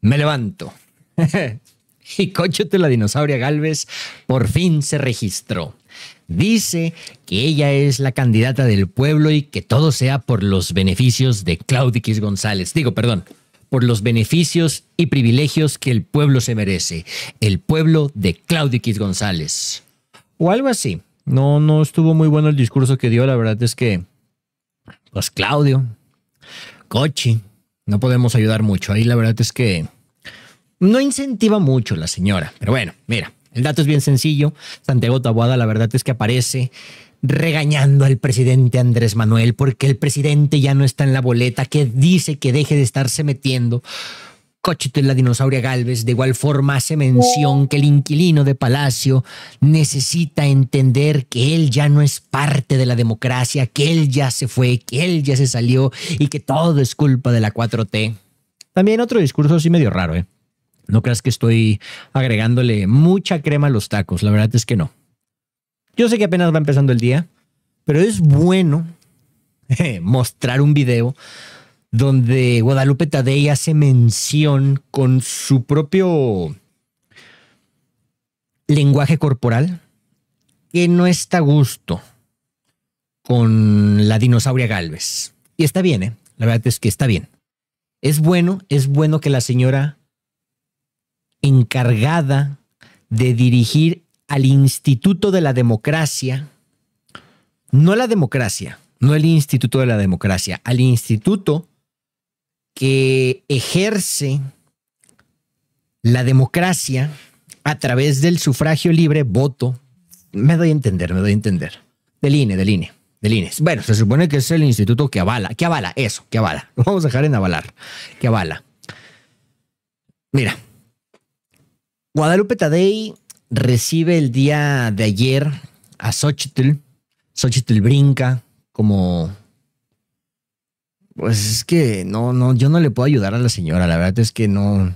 me levanto. y de la dinosauria Galvez por fin se registró. Dice que ella es la candidata del pueblo y que todo sea por los beneficios de Claudiquis González. Digo, perdón, por los beneficios y privilegios que el pueblo se merece. El pueblo de Claudiquis González. O algo así. No, no estuvo muy bueno el discurso que dio. La verdad es que, pues Claudio, Cochi, no podemos ayudar mucho. Ahí la verdad es que no incentiva mucho la señora. Pero bueno, mira, el dato es bien sencillo. Santiago Tabuada, la verdad es que aparece regañando al presidente Andrés Manuel porque el presidente ya no está en la boleta, que dice que deje de estarse metiendo Cochito la dinosauria Galvez de igual forma hace mención que el inquilino de Palacio necesita entender que él ya no es parte de la democracia, que él ya se fue, que él ya se salió y que todo es culpa de la 4T. También otro discurso así medio raro, ¿eh? No creas que estoy agregándole mucha crema a los tacos, la verdad es que no. Yo sé que apenas va empezando el día, pero es bueno eh, mostrar un video donde Guadalupe Tadei hace mención con su propio lenguaje corporal que no está a gusto con la dinosauria Galvez. Y está bien, ¿eh? la verdad es que está bien. Es bueno, es bueno que la señora encargada de dirigir al Instituto de la Democracia, no la democracia, no el Instituto de la Democracia, al Instituto que ejerce la democracia a través del sufragio libre, voto. Me doy a entender, me doy a entender. Del INE, del INE, del INE. Bueno, se supone que es el instituto que avala, que avala eso, que avala. Lo vamos a dejar en avalar, que avala. Mira, Guadalupe Tadei recibe el día de ayer a Xochitl. Xochitl brinca como pues es que no, no, yo no le puedo ayudar a la señora. La verdad es que no.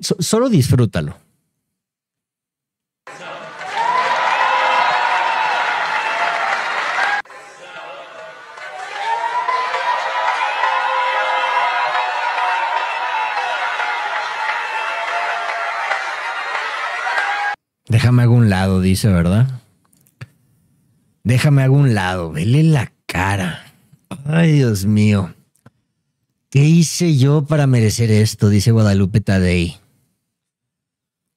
solo disfrútalo. Déjame a un lado, dice, ¿verdad? Déjame a un lado, vele la cara. Ay, Dios mío. ¿Qué hice yo para merecer esto? Dice Guadalupe Tadei.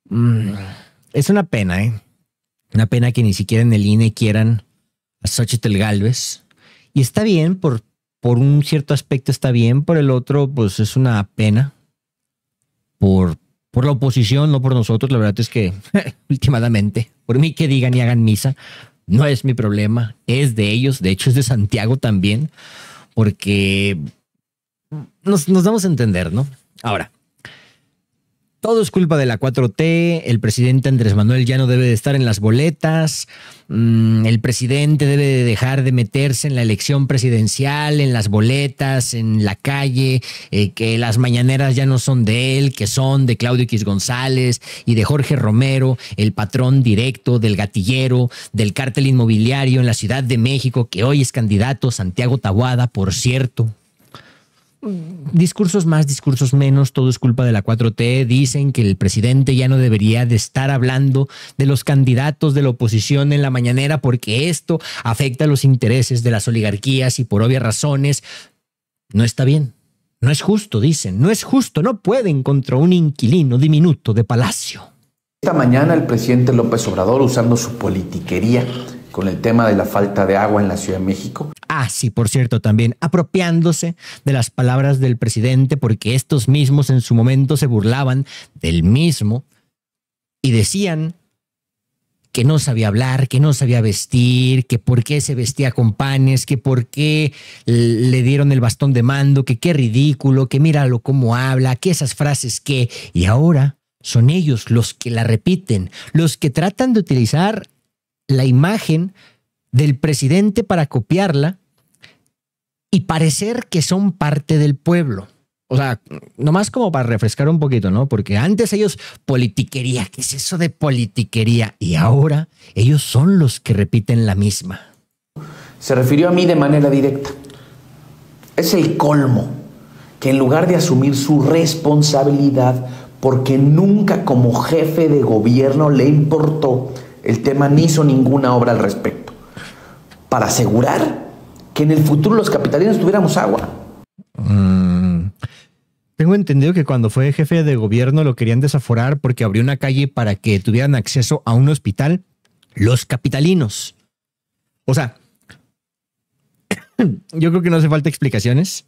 Mm, es una pena, ¿eh? Una pena que ni siquiera en el INE quieran a Xochitl Galvez. Y está bien, por, por un cierto aspecto está bien, por el otro, pues es una pena. Por, por la oposición, no por nosotros. La verdad es que, últimamente, por mí que digan y hagan misa, no es mi problema, es de ellos, de hecho es de Santiago también, porque nos, nos damos a entender, ¿no? Ahora, todo es culpa de la 4T, el presidente Andrés Manuel ya no debe de estar en las boletas, mm, el presidente debe de dejar de meterse en la elección presidencial, en las boletas, en la calle, eh, que las mañaneras ya no son de él, que son de Claudio X González y de Jorge Romero, el patrón directo del gatillero, del cártel inmobiliario en la Ciudad de México, que hoy es candidato Santiago Tabuada, por cierto discursos más, discursos menos, todo es culpa de la 4T, dicen que el presidente ya no debería de estar hablando de los candidatos de la oposición en la mañanera porque esto afecta los intereses de las oligarquías y por obvias razones no está bien. No es justo, dicen, no es justo, no pueden contra un inquilino diminuto de palacio. Esta mañana el presidente López Obrador usando su politiquería con el tema de la falta de agua en la Ciudad de México. Así, por cierto, también, apropiándose de las palabras del presidente porque estos mismos en su momento se burlaban del mismo y decían que no sabía hablar, que no sabía vestir, que por qué se vestía con panes, que por qué le dieron el bastón de mando, que qué ridículo, que míralo cómo habla, que esas frases que... Y ahora son ellos los que la repiten, los que tratan de utilizar la imagen del presidente para copiarla y parecer que son parte del pueblo. O sea, nomás como para refrescar un poquito, ¿no? Porque antes ellos politiquería, ¿qué es eso de politiquería? Y ahora ellos son los que repiten la misma. Se refirió a mí de manera directa. Es el colmo que en lugar de asumir su responsabilidad, porque nunca como jefe de gobierno le importó el tema ni hizo ninguna obra al respecto, para asegurar que en el futuro los capitalinos tuviéramos agua. Mm, tengo entendido que cuando fue jefe de gobierno lo querían desaforar porque abrió una calle para que tuvieran acceso a un hospital los capitalinos. O sea, yo creo que no hace falta explicaciones.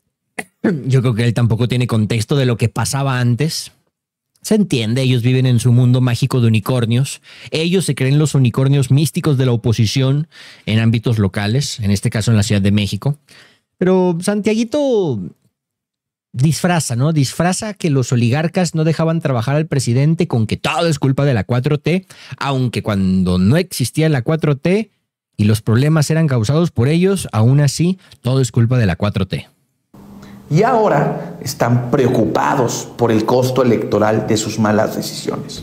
Yo creo que él tampoco tiene contexto de lo que pasaba antes. Se entiende, ellos viven en su mundo mágico de unicornios. Ellos se creen los unicornios místicos de la oposición en ámbitos locales, en este caso en la Ciudad de México. Pero Santiaguito disfraza, ¿no? Disfraza que los oligarcas no dejaban trabajar al presidente con que todo es culpa de la 4T, aunque cuando no existía la 4T y los problemas eran causados por ellos, aún así todo es culpa de la 4T y ahora están preocupados por el costo electoral de sus malas decisiones.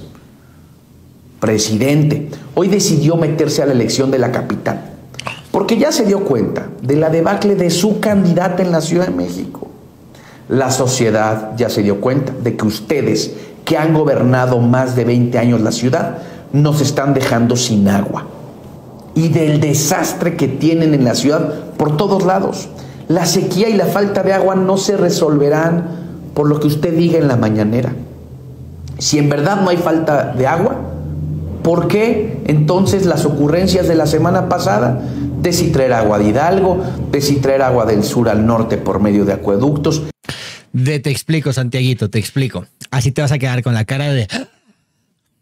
Presidente, hoy decidió meterse a la elección de la capital, porque ya se dio cuenta de la debacle de su candidata en la Ciudad de México. La sociedad ya se dio cuenta de que ustedes, que han gobernado más de 20 años la ciudad, nos están dejando sin agua y del desastre que tienen en la ciudad por todos lados. La sequía y la falta de agua no se resolverán por lo que usted diga en la mañanera. Si en verdad no hay falta de agua, ¿por qué entonces las ocurrencias de la semana pasada de si traer agua de Hidalgo, de si traer agua del sur al norte por medio de acueductos? te explico, Santiaguito, te explico. Así te vas a quedar con la cara de... Ah".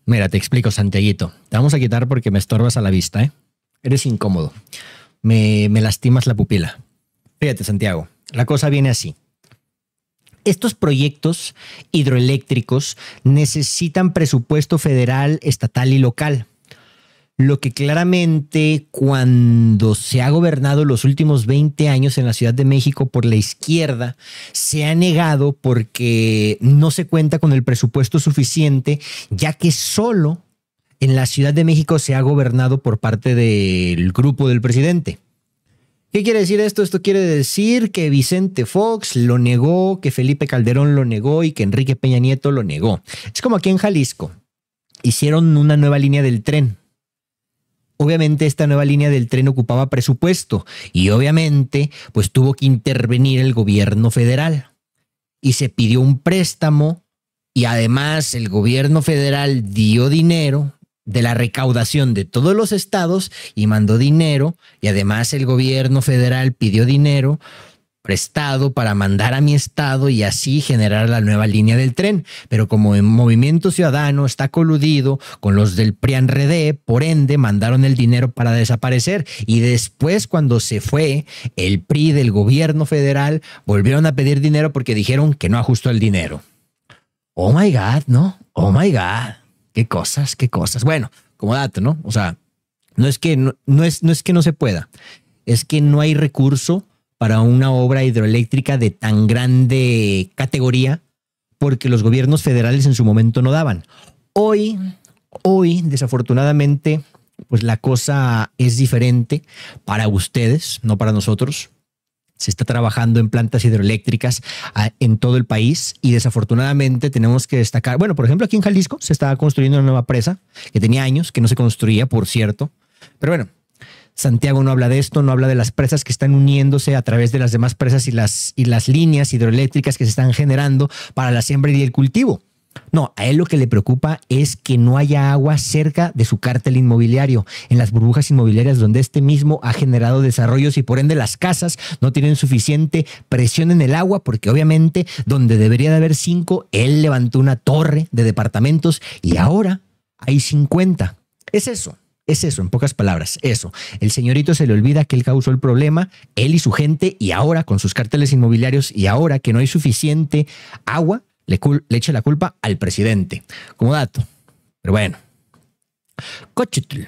Mira, te explico, Santiaguito. Te vamos a quitar porque me estorbas a la vista, ¿eh? Eres incómodo. Me, me lastimas la pupila. Fíjate, Santiago, la cosa viene así. Estos proyectos hidroeléctricos necesitan presupuesto federal, estatal y local. Lo que claramente cuando se ha gobernado los últimos 20 años en la Ciudad de México por la izquierda, se ha negado porque no se cuenta con el presupuesto suficiente, ya que solo en la Ciudad de México se ha gobernado por parte del grupo del presidente. ¿Qué quiere decir esto? Esto quiere decir que Vicente Fox lo negó, que Felipe Calderón lo negó y que Enrique Peña Nieto lo negó. Es como aquí en Jalisco. Hicieron una nueva línea del tren. Obviamente esta nueva línea del tren ocupaba presupuesto y obviamente pues tuvo que intervenir el gobierno federal y se pidió un préstamo y además el gobierno federal dio dinero de la recaudación de todos los estados y mandó dinero y además el gobierno federal pidió dinero prestado para mandar a mi estado y así generar la nueva línea del tren. Pero como el Movimiento Ciudadano está coludido con los del redé por ende mandaron el dinero para desaparecer y después cuando se fue el PRI del gobierno federal volvieron a pedir dinero porque dijeron que no ajustó el dinero. Oh my God, ¿no? Oh my God. Qué cosas, qué cosas. Bueno, como dato, ¿no? O sea, no es que no, es, no es que no se pueda, es que no hay recurso para una obra hidroeléctrica de tan grande categoría porque los gobiernos federales en su momento no daban. Hoy, hoy, desafortunadamente, pues la cosa es diferente para ustedes, no para nosotros se está trabajando en plantas hidroeléctricas ah, en todo el país y desafortunadamente tenemos que destacar, bueno, por ejemplo, aquí en Jalisco se está construyendo una nueva presa que tenía años que no se construía, por cierto, pero bueno, Santiago no habla de esto, no habla de las presas que están uniéndose a través de las demás presas y las, y las líneas hidroeléctricas que se están generando para la siembra y el cultivo. No, a él lo que le preocupa es que no haya agua cerca de su cártel inmobiliario, en las burbujas inmobiliarias donde este mismo ha generado desarrollos y por ende las casas no tienen suficiente presión en el agua porque obviamente donde debería de haber cinco, él levantó una torre de departamentos y ahora hay 50. Es eso. Es eso, en pocas palabras, eso. El señorito se le olvida que él causó el problema, él y su gente, y ahora con sus carteles inmobiliarios, y ahora que no hay suficiente agua, le, eche la culpa al presidente. Como dato. Pero bueno. Cochitl.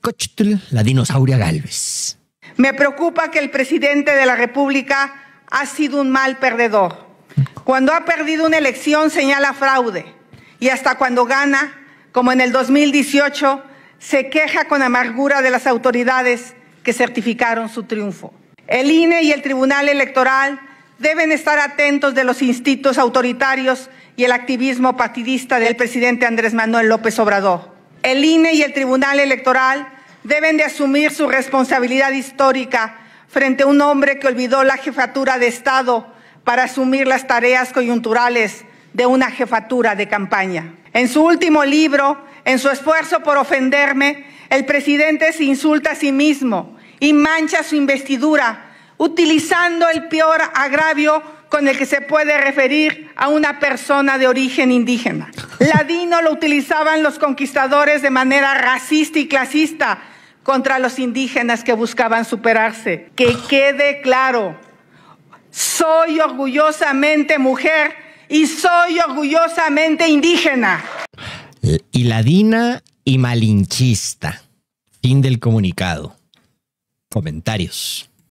Cochitl, la dinosauria Galvez. Me preocupa que el presidente de la República ha sido un mal perdedor. Cuando ha perdido una elección señala fraude y hasta cuando gana, como en el 2018, se queja con amargura de las autoridades que certificaron su triunfo. El INE y el Tribunal Electoral deben estar atentos de los instintos autoritarios y el activismo partidista del presidente Andrés Manuel López Obrador. El INE y el Tribunal Electoral deben de asumir su responsabilidad histórica frente a un hombre que olvidó la jefatura de Estado para asumir las tareas coyunturales de una jefatura de campaña. En su último libro, en su esfuerzo por ofenderme, el presidente se insulta a sí mismo y mancha su investidura utilizando el peor agravio con el que se puede referir a una persona de origen indígena. Ladino lo utilizaban los conquistadores de manera racista y clasista contra los indígenas que buscaban superarse. Que quede claro, soy orgullosamente mujer y soy orgullosamente indígena. Eh, y ladina y malinchista. Fin del comunicado. Comentarios.